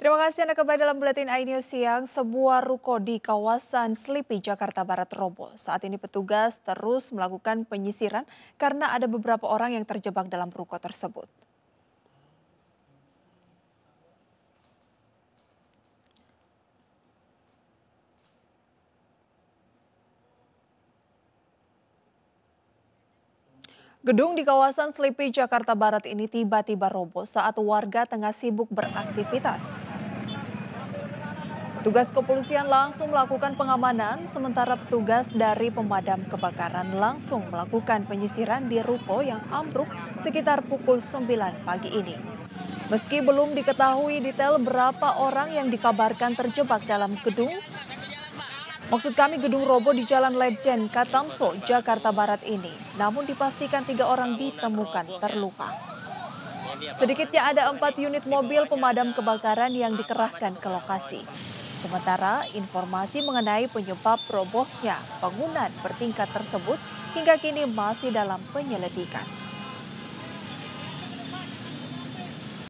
Terima kasih Anda kembali dalam Buletin iNews siang. Sebuah ruko di kawasan Slipi, Jakarta Barat roboh. Saat ini petugas terus melakukan penyisiran karena ada beberapa orang yang terjebak dalam ruko tersebut. Gedung di kawasan Slipi Jakarta Barat ini tiba-tiba roboh saat warga tengah sibuk beraktivitas. Tugas kepolisian langsung melakukan pengamanan, sementara petugas dari pemadam kebakaran langsung melakukan penyisiran di ruko yang ambruk sekitar pukul 9 pagi ini. Meski belum diketahui detail berapa orang yang dikabarkan terjebak dalam gedung, Maksud kami gedung robo di Jalan Legend Katamso, Jakarta Barat ini. Namun dipastikan tiga orang ditemukan terluka. Sedikitnya ada empat unit mobil pemadam kebakaran yang dikerahkan ke lokasi. Sementara informasi mengenai penyebab robohnya bangunan bertingkat tersebut hingga kini masih dalam penyelidikan.